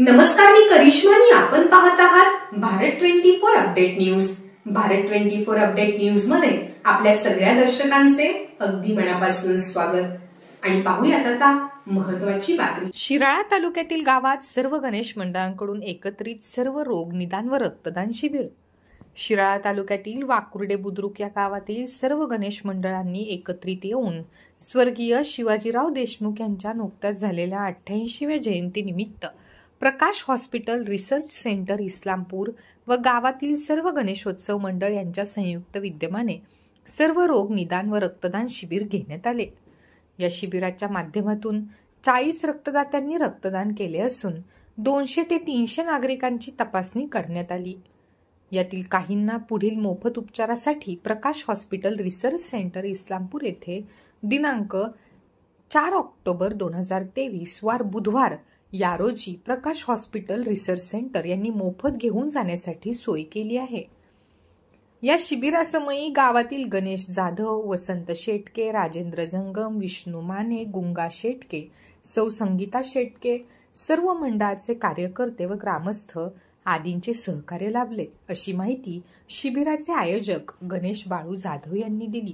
नमस्कार मी करिश्मा आणि आपण पाहत आहात Bharat twenty four update news Bharat twenty four update news मध्ये आपल्या सगळ्या दर्शकांचे अगदी मनापासून स्वागत आणि पाहूयात आता बातमी शिराळा तालुक्यातील गावात सर्व गणेश मंडळांकडून एकत्रित सर्व रोग निदान व रक्तदान शिबिर शिराळा तालुक्यातील वाकुर्डे बुद्रुक या गावातील सर्व गणेश मंडळांनी एकत्रित येऊन स्वर्गीय शिवाजीराव देशमुख यांच्या नुकत्याच झालेल्या अठ्ठ्याऐंशीव्या जयंतीनिमित्त Prakash hospital research centre Islampur व गावातील सर्व गणेशोत्सव मंडळ यांच्या संयुक्त विद्यमाने सर्व रोग निदान व रक्तदान शिबिर घेण्यात आले या शिबिराच्या माध्यमातून चाळीस रक्तदात्यांनी रक्तदान केले असून दोनशे ते तीनशे नागरिकांची तपासणी करण्यात आली यातील काहींना पुढील मोफत उपचारासाठी Prakash hospital research centre Islampur येथे दिनांक चार ऑक्टोबर दोन हजार तेवीस वार बुधवार या रोजी प्रकाश हॉस्पिटल रिसर्च सेंटर यांनी मोफत घेऊन जाण्यासाठी सोय केली आहे या शिबिरासमयी गावातील गणेश जाधव वसंत शेटके राजेंद्र जंगम विष्णू माने गुंगा शेटके सौ संगीता शेटके सर्व मंडळाचे कार्यकर्ते व ग्रामस्थ आदींचे सहकार्य लाभले अशी माहिती शिबिराचे आयोजक गणेश बाळू जाधव यांनी दिली